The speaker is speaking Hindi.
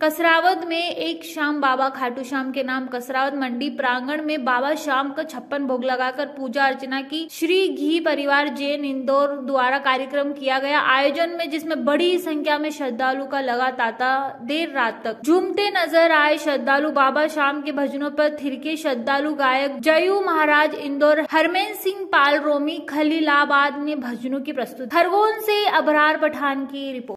कसरावद में एक शाम बाबा खाटू श्याम के नाम कसरावद मंडी प्रांगण में बाबा शाम का छप्पन भोग लगाकर पूजा अर्चना की श्री घी परिवार जैन इंदौर द्वारा कार्यक्रम किया गया आयोजन में जिसमें बड़ी संख्या में श्रद्धालु का लगा ताता देर रात तक झूमते नजर आए श्रद्धालु बाबा शाम के भजनों पर थिरके श्रद्धालु गायक जयू महाराज इंदौर हरमेन सिंह पाल रोमी खलीलाबाद ने भजनों की प्रस्तुत खरगोन से अबरार पठान की रिपोर्ट